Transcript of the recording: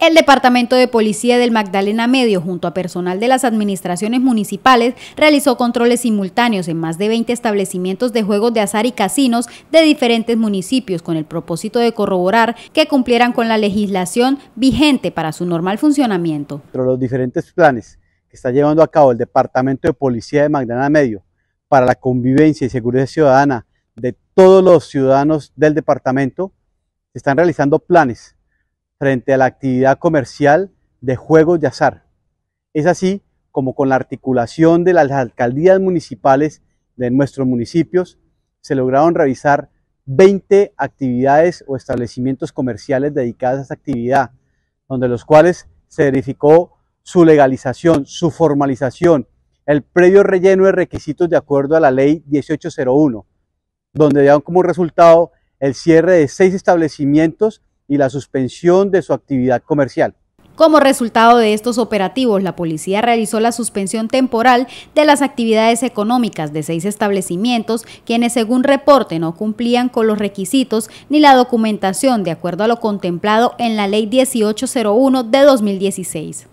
El Departamento de Policía del Magdalena Medio, junto a personal de las administraciones municipales, realizó controles simultáneos en más de 20 establecimientos de juegos de azar y casinos de diferentes municipios con el propósito de corroborar que cumplieran con la legislación vigente para su normal funcionamiento. Entre los diferentes planes que está llevando a cabo el Departamento de Policía de Magdalena Medio para la convivencia y seguridad ciudadana de todos los ciudadanos del departamento, se están realizando planes frente a la actividad comercial de juegos de azar. Es así como con la articulación de las alcaldías municipales de nuestros municipios se lograron revisar 20 actividades o establecimientos comerciales dedicadas a esta actividad, donde los cuales se verificó su legalización, su formalización, el previo relleno de requisitos de acuerdo a la ley 1801, donde dieron como resultado el cierre de seis establecimientos y la suspensión de su actividad comercial. Como resultado de estos operativos, la policía realizó la suspensión temporal de las actividades económicas de seis establecimientos, quienes según reporte no cumplían con los requisitos ni la documentación de acuerdo a lo contemplado en la Ley 1801 de 2016.